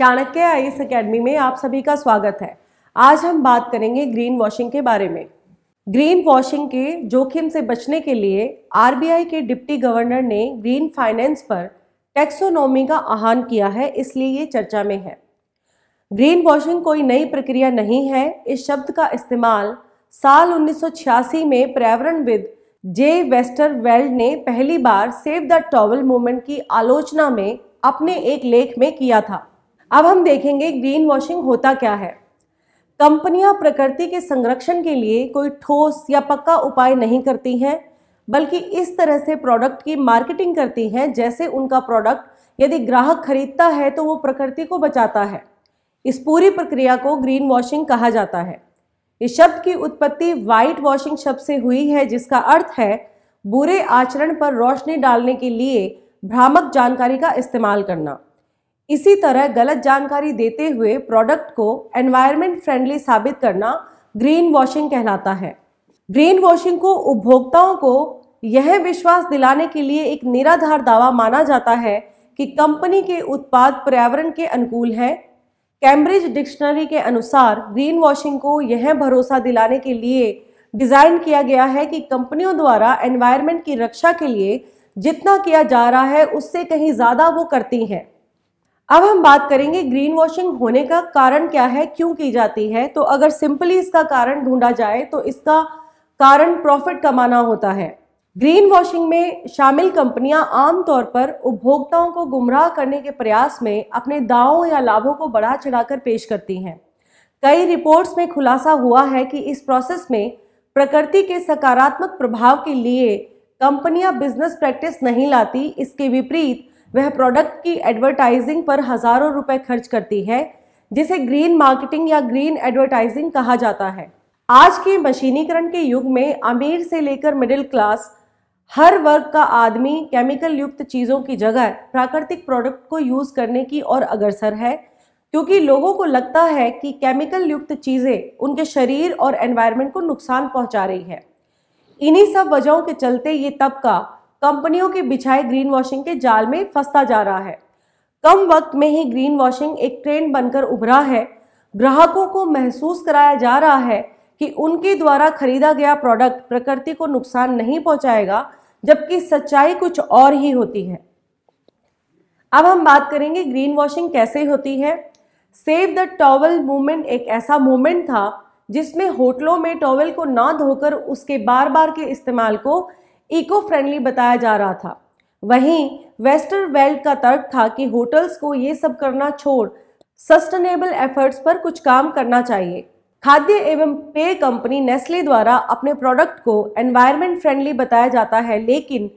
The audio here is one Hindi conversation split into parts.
चाणक्य आई एस अकेडमी में आप सभी का स्वागत है आज हम बात करेंगे ग्रीन वॉशिंग के बारे में ग्रीन वॉशिंग के जोखिम से बचने के लिए आरबीआई के डिप्टी गवर्नर ने ग्रीन फाइनेंस पर टैक्सोनॉमी का आह्वान किया है इसलिए ये चर्चा में है ग्रीन वॉशिंग कोई नई प्रक्रिया नहीं है इस शब्द का इस्तेमाल साल 1986 में पर्यावरणविद जे वेस्टर वेल्ड ने पहली बार सेव द टॉवल मूवमेंट की आलोचना में अपने एक लेख में किया था अब हम देखेंगे ग्रीन वॉशिंग होता क्या है कंपनियां प्रकृति के संरक्षण के लिए कोई ठोस या पक्का उपाय नहीं करती हैं बल्कि इस तरह से प्रोडक्ट की मार्केटिंग करती हैं जैसे उनका प्रोडक्ट यदि ग्राहक खरीदता है तो वो प्रकृति को बचाता है इस पूरी प्रक्रिया को ग्रीन वॉशिंग कहा जाता है इस शब्द की उत्पत्ति वाइट वॉशिंग शब्द से हुई है जिसका अर्थ है बुरे आचरण पर रोशनी डालने के लिए भ्रामक जानकारी का इस्तेमाल करना इसी तरह गलत जानकारी देते हुए प्रोडक्ट को एनवायरमेंट फ्रेंडली साबित करना ग्रीन वॉशिंग कहलाता है ग्रीन वॉशिंग को उपभोक्ताओं को यह विश्वास दिलाने के लिए एक निराधार दावा माना जाता है कि कंपनी के उत्पाद पर्यावरण के अनुकूल है कैम्ब्रिज डिक्शनरी के अनुसार ग्रीन वॉशिंग को यह भरोसा दिलाने के लिए डिज़ाइन किया गया है कि कंपनियों द्वारा एनवायरनमेंट की रक्षा के लिए जितना किया जा रहा है उससे कहीं ज़्यादा वो करती हैं अब हम बात करेंगे ग्रीन वॉशिंग होने का कारण क्या है क्यों की जाती है तो अगर सिंपली इसका कारण ढूंढा जाए तो इसका कारण प्रॉफिट कमाना होता है ग्रीन वॉशिंग में शामिल कंपनियां आमतौर पर उपभोक्ताओं को गुमराह करने के प्रयास में अपने दावों या लाभों को बढ़ा चढ़ाकर पेश करती हैं कई रिपोर्ट्स में खुलासा हुआ है कि इस प्रोसेस में प्रकृति के सकारात्मक प्रभाव के लिए कंपनियां बिजनेस प्रैक्टिस नहीं लाती इसके विपरीत वह प्रोडक्ट की एडवर्टाइजिंग पर हज़ारों रुपए खर्च करती है जिसे ग्रीन मार्केटिंग या ग्रीन एडवर्टाइजिंग कहा जाता है आज के मशीनीकरण के युग में अमीर से लेकर मिडिल क्लास हर वर्ग का आदमी केमिकल युक्त चीज़ों की जगह प्राकृतिक प्रोडक्ट को यूज़ करने की ओर अग्रसर है क्योंकि लोगों को लगता है कि केमिकल युक्त चीज़ें उनके शरीर और एनवायरनमेंट को नुकसान पहुंचा रही है इन्हीं सब वजहों के चलते ये तबका कंपनियों के बिछाए ग्रीन वॉशिंग के जाल में फंसता जा रहा है कम वक्त में ही ग्रीन वॉशिंग एक ट्रेंड बनकर उभरा है ग्राहकों को महसूस कराया जा रहा है कि उनके द्वारा खरीदा गया प्रोडक्ट प्रकृति को नुकसान नहीं पहुंचाएगा जबकि सच्चाई कुछ और ही होती है अब हम बात करेंगे ग्रीन वॉशिंग कैसे होती है सेव द टॉवल मूवमेंट एक ऐसा मूवमेंट था जिसमें होटलों में टॉवल को ना धोकर उसके बार बार के इस्तेमाल को इको फ्रेंडली बताया जा रहा था वहीं वेस्टर्न वेल्ड का तर्क था कि होटल्स को ये सब करना छोड़ सस्टेनेबल एफर्ट्स पर कुछ काम करना चाहिए खाद्य एवं पेय कंपनी नेस्ले द्वारा अपने प्रोडक्ट को एनवायरमेंट फ्रेंडली बताया जाता है लेकिन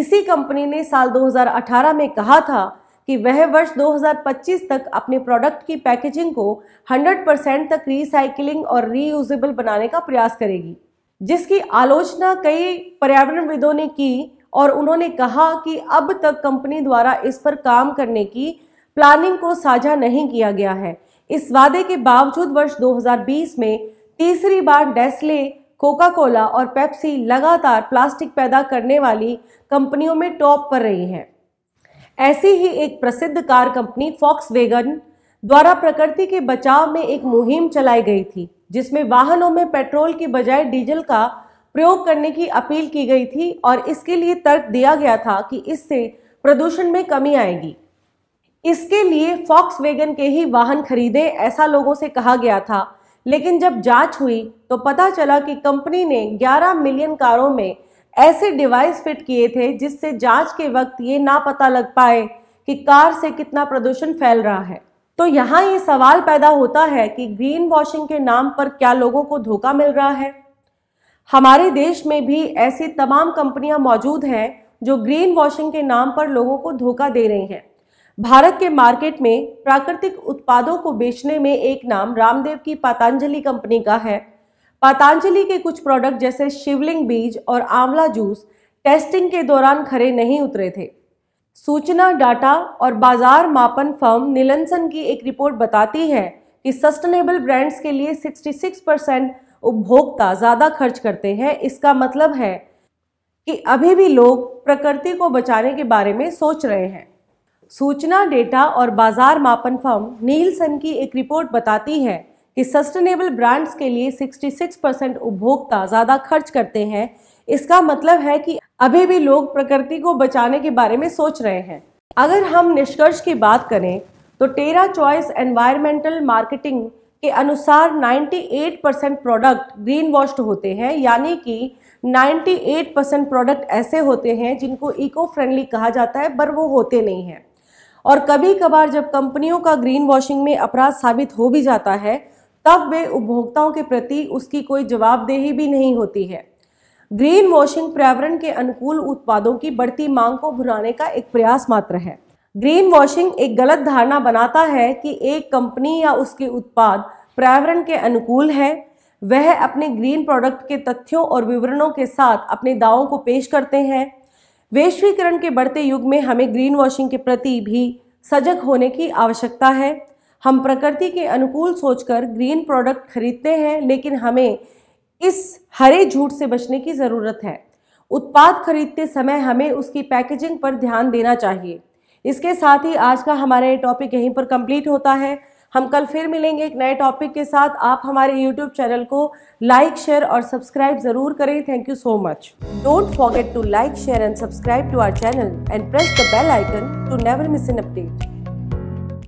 इसी कंपनी ने साल 2018 में कहा था कि वह वर्ष 2025 तक अपने प्रोडक्ट की पैकेजिंग को 100% तक रिसाइकिलिंग और रीयूजेबल बनाने का प्रयास करेगी जिसकी आलोचना कई पर्यावरणविदों ने की और उन्होंने कहा कि अब तक कंपनी द्वारा इस पर काम करने की प्लानिंग को साझा नहीं किया गया है इस वादे के बावजूद वर्ष 2020 में तीसरी बार डेस्ले कोका कोला और पेप्सी लगातार प्लास्टिक पैदा करने वाली कंपनियों में टॉप पर रही हैं ऐसी ही एक प्रसिद्ध कार कंपनी फॉक्स वेगन द्वारा प्रकृति के बचाव में एक मुहिम चलाई गई थी जिसमें वाहनों में पेट्रोल के बजाय डीजल का प्रयोग करने की अपील की गई थी और इसके लिए तर्क दिया गया था कि इससे प्रदूषण में कमी आएगी इसके लिए फॉक्स वेगन के ही वाहन खरीदे ऐसा लोगों से कहा गया था लेकिन जब जांच हुई तो पता चला कि कंपनी ने 11 मिलियन कारों में ऐसे डिवाइस फिट किए थे जिससे जांच के वक्त ये ना पता लग पाए कि कार से कितना प्रदूषण फैल रहा है तो यहाँ ये सवाल पैदा होता है कि ग्रीन वॉशिंग के नाम पर क्या लोगों को धोखा मिल रहा है हमारे देश में भी ऐसी तमाम कंपनियां मौजूद हैं जो ग्रीन वॉशिंग के नाम पर लोगों को धोखा दे रही हैं भारत के मार्केट में प्राकृतिक उत्पादों को बेचने में एक नाम रामदेव की पतंजलि कंपनी का है पतंजलि के कुछ प्रोडक्ट जैसे शिवलिंग बीज और आंवला जूस टेस्टिंग के दौरान खरे नहीं उतरे थे सूचना डाटा और बाजार मापन फर्म नीलनसन की एक रिपोर्ट बताती है कि सस्टेनेबल ब्रांड्स के लिए 66 परसेंट उपभोक्ता ज़्यादा खर्च करते हैं इसका मतलब है कि अभी भी लोग प्रकृति को बचाने के बारे में सोच रहे हैं सूचना डेटा और बाजार मापन फर्म नीलसन की एक रिपोर्ट बताती है कि सस्टेनेबल ब्रांड्स के लिए 66 परसेंट उपभोक्ता ज़्यादा खर्च करते हैं इसका मतलब है कि अभी भी लोग प्रकृति को बचाने के बारे में सोच रहे हैं अगर हम निष्कर्ष की बात करें तो टेरा चॉइस एनवायरमेंटल मार्केटिंग के अनुसार 98 परसेंट प्रोडक्ट ग्रीन वॉश्ड होते हैं यानी कि 98 परसेंट प्रोडक्ट ऐसे होते हैं जिनको इको फ्रेंडली कहा जाता है पर वो होते नहीं हैं और कभी कभार जब कंपनियों का ग्रीन वॉशिंग में अपराध साबित हो भी जाता है तब वे उपभोक्ताओं के प्रति उसकी कोई जवाबदेही भी नहीं होती है ग्रीन वॉशिंग पर्यावरण के अनुकूल उत्पादों की बढ़ती मांग को भुनाने का एक प्रयास मात्र है ग्रीन वॉशिंग एक गलत धारणा बनाता है कि एक कंपनी या उसके उत्पाद पर्यावरण के अनुकूल है वह अपने ग्रीन प्रोडक्ट के तथ्यों और विवरणों के साथ अपने दावों को पेश करते हैं वैश्वीकरण के बढ़ते युग में हमें ग्रीन वॉशिंग के प्रति भी सजग होने की आवश्यकता है हम प्रकृति के अनुकूल सोचकर ग्रीन प्रोडक्ट खरीदते हैं लेकिन हमें इस हरे झूठ से बचने की ज़रूरत है उत्पाद खरीदते समय हमें उसकी पैकेजिंग पर ध्यान देना चाहिए इसके साथ ही आज का हमारा ये टॉपिक यहीं पर कंप्लीट होता है हम कल फिर मिलेंगे एक नए टॉपिक के साथ आप हमारे यूट्यूब चैनल को लाइक शेयर और सब्सक्राइब जरूर करें thank you so much don't forget to like share and subscribe to our channel and press the bell icon to never miss an update